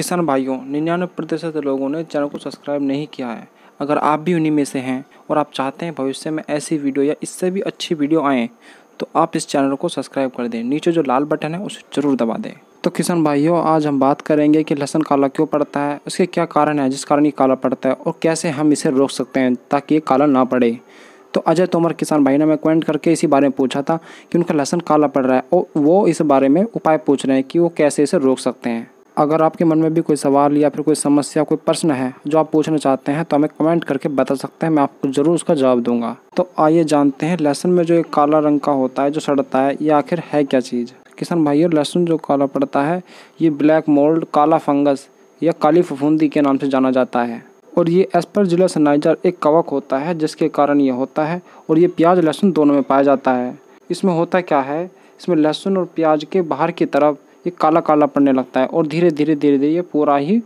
किसान भाइयों निन्यानवे प्रतिशत लोगों ने चैनल को सब्सक्राइब नहीं किया है अगर आप भी उन्हीं में से हैं और आप चाहते हैं भविष्य में ऐसी वीडियो या इससे भी अच्छी वीडियो आएँ तो आप इस चैनल को सब्सक्राइब कर दें नीचे जो लाल बटन है उसे ज़रूर दबा दें तो किसान भाइयों आज हम बात करेंगे कि लहसन काला क्यों पड़ता है उसके क्या कारण है जिस कारण ये काला पड़ता है और कैसे हम इसे रोक सकते हैं ताकि ये काला ना पड़े तो अजय तोमर किसान भाई ने मैं कमेंट करके इसी बारे में पूछा था कि उनका लहसन काला पड़ रहा है और वो इस बारे में उपाय पूछ रहे हैं कि वो कैसे इसे रोक सकते हैं अगर आपके मन में भी कोई सवाल या फिर कोई समस्या कोई प्रश्न है जो आप पूछना चाहते हैं तो हमें कमेंट करके बता सकते हैं मैं आपको ज़रूर उसका जवाब दूंगा तो आइए जानते हैं लहसुन में जो एक काला रंग का होता है जो सड़ता है ये आखिर है क्या चीज़ किसान भाइयों लहसुन जो काला पड़ता है ये ब्लैक मोल्ड काला फंगस या काली फफूंदी के नाम से जाना जाता है और ये एस्पर जिला सनाइजर एक कवक होता है जिसके कारण ये होता है और ये प्याज लहसुन दोनों में पाया जाता है इसमें होता क्या है इसमें लहसुन और प्याज के बाहर की तरफ ये काला काला पड़ने लगता है और धीरे धीरे धीरे धीरे ये पूरा ही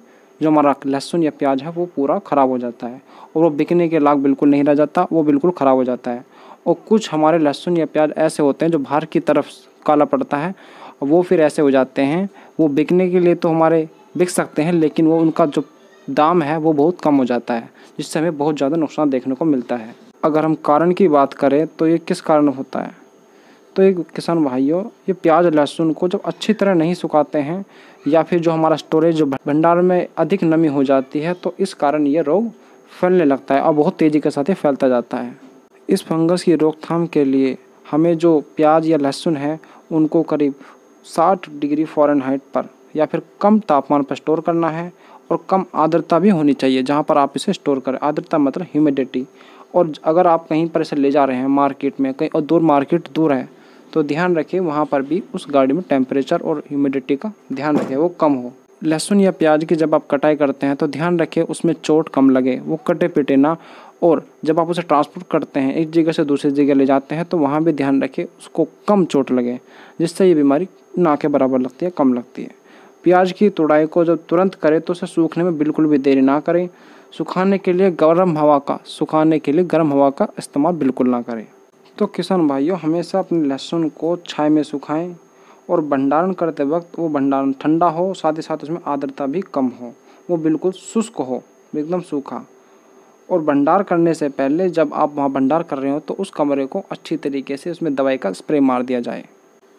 जो हमारा लहसुन या प्याज है वो पूरा ख़राब हो जाता है और वो बिकने के लाग बिल्कुल नहीं रह जाता वो बिल्कुल ख़राब हो जाता है और कुछ हमारे लहसुन या प्याज ऐसे होते हैं जो बाहर की तरफ काला पड़ता है वो फिर ऐसे हो जाते हैं वो बिकने के लिए तो हमारे बिक सकते हैं लेकिन वो उनका जो दाम है वो बहुत कम हो जाता है जिससे हमें बहुत ज़्यादा नुकसान देखने को मिलता है अगर हम कारण की बात करें तो ये किस कारण होता है तो ये किसान भाइयों ये प्याज लहसुन को जब अच्छी तरह नहीं सुखाते हैं या फिर जो हमारा स्टोरेज जो भंडार में अधिक नमी हो जाती है तो इस कारण ये रोग फैलने लगता है और बहुत तेज़ी के साथ ये फैलता जाता है इस फंगस की रोकथाम के लिए हमें जो प्याज या लहसुन है उनको करीब 60 डिग्री हाइट पर या फिर कम तापमान पर स्टोर करना है और कम आर्द्रता भी होनी चाहिए जहाँ पर आप इसे स्टोर करें आर्द्रता मतलब ह्यूमिडिटी और अगर आप कहीं पर इसे ले जा रहे हैं मार्केट में कहीं और दूर मार्केट दूर है तो ध्यान रखें वहाँ पर भी उस गाड़ी में टेम्परेचर और ह्यूमिडिटी का ध्यान रखें वो कम हो लहसुन या प्याज की जब आप कटाई करते हैं तो ध्यान रखें उसमें चोट कम लगे वो कटे पिटे ना और जब आप उसे ट्रांसपोर्ट करते हैं एक जगह से दूसरी जगह ले जाते हैं तो वहाँ भी ध्यान रखें उसको कम चोट लगे जिससे ये बीमारी ना के बराबर लगती है कम लगती है प्याज की तुड़ाई को जब तुरंत करें तो उसे सूखने में बिल्कुल भी देरी ना करें सुखाने के लिए गर्म हवा का सुखाने के लिए गर्म हवा का इस्तेमाल बिल्कुल ना करें तो किसान भाइयों हमेशा अपने लहसुन को छाए में सुखाएं और भंडारण करते वक्त वो भंडारण ठंडा हो साथ ही साथ उसमें आर्द्रता भी कम हो वो बिल्कुल शुष्क हो एकदम सूखा और भंडार करने से पहले जब आप वहाँ भंडार कर रहे हो तो उस कमरे को अच्छी तरीके से उसमें दवाई का स्प्रे मार दिया जाए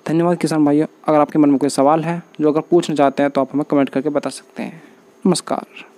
धन्यवाद किसान भाइयों अगर आपके मन में कोई सवाल है जो अगर पूछना चाहते हैं तो आप हमें कमेंट करके बता सकते हैं नमस्कार